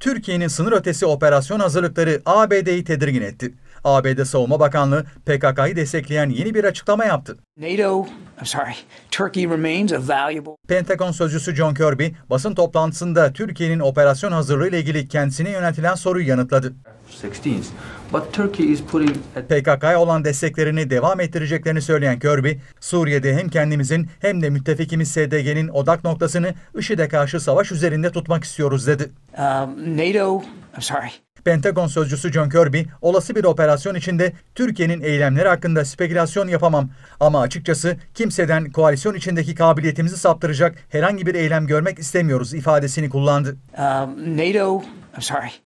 Türkiye'nin sınır ötesi operasyon hazırlıkları ABD'yi tedirgin etti. ABD Savunma Bakanlığı PKK'yı destekleyen yeni bir açıklama yaptı. NATO, I'm sorry, Turkey remains a valuable... Pentagon sözcüsü John Kirby basın toplantısında Türkiye'nin operasyon hazırlığı ile ilgili kendisine yöneltilen soruyu yanıtladı. PKK'ya olan desteklerini devam ettireceklerini söyleyen Kirby, Suriye'de hem kendimizin hem de müttefikimiz SDG'nin odak noktasını IŞİD'e karşı savaş üzerinde tutmak istiyoruz dedi. Um, NATO, I'm sorry. Pentagon sözcüsü John Kirby, olası bir operasyon içinde Türkiye'nin eylemleri hakkında spekülasyon yapamam ama açıkçası kimseden koalisyon içindeki kabiliyetimizi saptıracak herhangi bir eylem görmek istemiyoruz ifadesini kullandı. Um, NATO, I'm sorry.